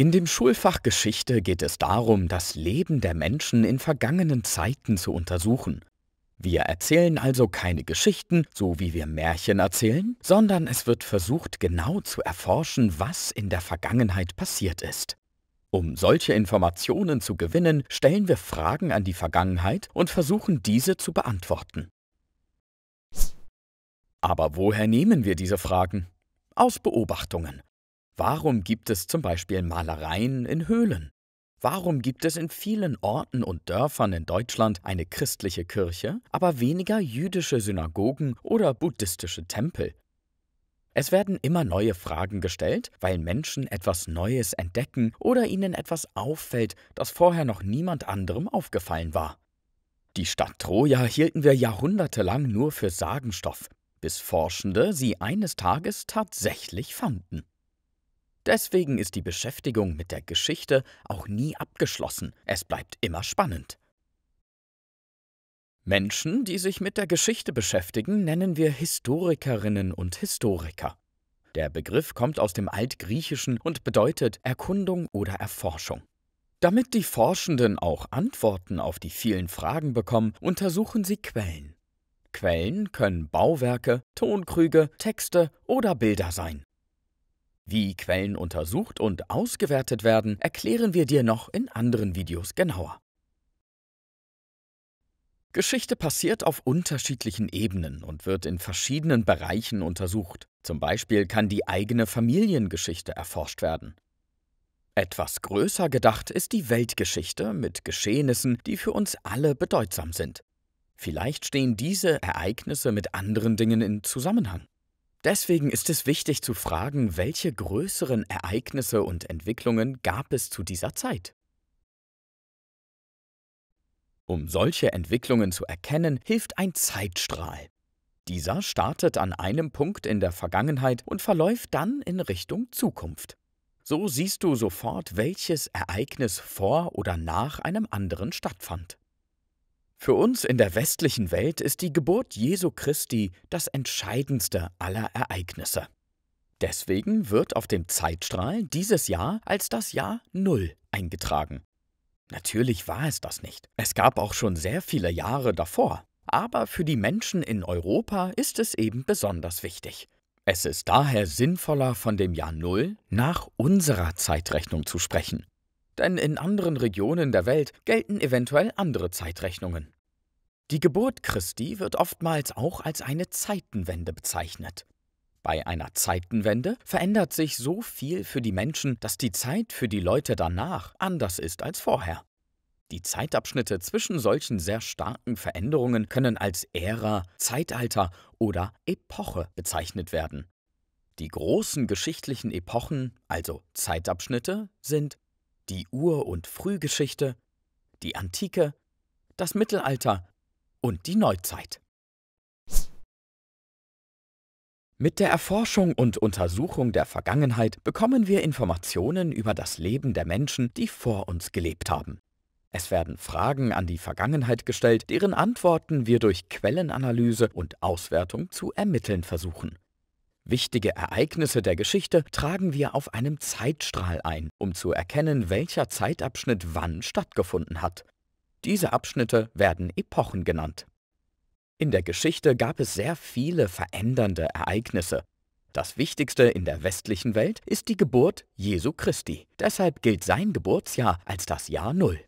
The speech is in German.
In dem Schulfach Geschichte geht es darum, das Leben der Menschen in vergangenen Zeiten zu untersuchen. Wir erzählen also keine Geschichten, so wie wir Märchen erzählen, sondern es wird versucht genau zu erforschen, was in der Vergangenheit passiert ist. Um solche Informationen zu gewinnen, stellen wir Fragen an die Vergangenheit und versuchen diese zu beantworten. Aber woher nehmen wir diese Fragen? Aus Beobachtungen, Warum gibt es zum Beispiel Malereien in Höhlen? Warum gibt es in vielen Orten und Dörfern in Deutschland eine christliche Kirche, aber weniger jüdische Synagogen oder buddhistische Tempel? Es werden immer neue Fragen gestellt, weil Menschen etwas Neues entdecken oder ihnen etwas auffällt, das vorher noch niemand anderem aufgefallen war. Die Stadt Troja hielten wir jahrhundertelang nur für Sagenstoff, bis Forschende sie eines Tages tatsächlich fanden. Deswegen ist die Beschäftigung mit der Geschichte auch nie abgeschlossen, es bleibt immer spannend. Menschen, die sich mit der Geschichte beschäftigen, nennen wir Historikerinnen und Historiker. Der Begriff kommt aus dem Altgriechischen und bedeutet Erkundung oder Erforschung. Damit die Forschenden auch Antworten auf die vielen Fragen bekommen, untersuchen sie Quellen. Quellen können Bauwerke, Tonkrüge, Texte oder Bilder sein. Wie Quellen untersucht und ausgewertet werden, erklären wir dir noch in anderen Videos genauer. Geschichte passiert auf unterschiedlichen Ebenen und wird in verschiedenen Bereichen untersucht. Zum Beispiel kann die eigene Familiengeschichte erforscht werden. Etwas größer gedacht ist die Weltgeschichte mit Geschehnissen, die für uns alle bedeutsam sind. Vielleicht stehen diese Ereignisse mit anderen Dingen in Zusammenhang. Deswegen ist es wichtig zu fragen, welche größeren Ereignisse und Entwicklungen gab es zu dieser Zeit? Um solche Entwicklungen zu erkennen, hilft ein Zeitstrahl. Dieser startet an einem Punkt in der Vergangenheit und verläuft dann in Richtung Zukunft. So siehst du sofort, welches Ereignis vor oder nach einem anderen stattfand. Für uns in der westlichen Welt ist die Geburt Jesu Christi das entscheidendste aller Ereignisse. Deswegen wird auf dem Zeitstrahl dieses Jahr als das Jahr Null eingetragen. Natürlich war es das nicht. Es gab auch schon sehr viele Jahre davor. Aber für die Menschen in Europa ist es eben besonders wichtig. Es ist daher sinnvoller, von dem Jahr Null nach unserer Zeitrechnung zu sprechen denn in anderen Regionen der Welt gelten eventuell andere Zeitrechnungen. Die Geburt Christi wird oftmals auch als eine Zeitenwende bezeichnet. Bei einer Zeitenwende verändert sich so viel für die Menschen, dass die Zeit für die Leute danach anders ist als vorher. Die Zeitabschnitte zwischen solchen sehr starken Veränderungen können als Ära, Zeitalter oder Epoche bezeichnet werden. Die großen geschichtlichen Epochen, also Zeitabschnitte, sind die Ur- und Frühgeschichte, die Antike, das Mittelalter und die Neuzeit. Mit der Erforschung und Untersuchung der Vergangenheit bekommen wir Informationen über das Leben der Menschen, die vor uns gelebt haben. Es werden Fragen an die Vergangenheit gestellt, deren Antworten wir durch Quellenanalyse und Auswertung zu ermitteln versuchen. Wichtige Ereignisse der Geschichte tragen wir auf einem Zeitstrahl ein, um zu erkennen, welcher Zeitabschnitt wann stattgefunden hat. Diese Abschnitte werden Epochen genannt. In der Geschichte gab es sehr viele verändernde Ereignisse. Das Wichtigste in der westlichen Welt ist die Geburt Jesu Christi. Deshalb gilt sein Geburtsjahr als das Jahr Null.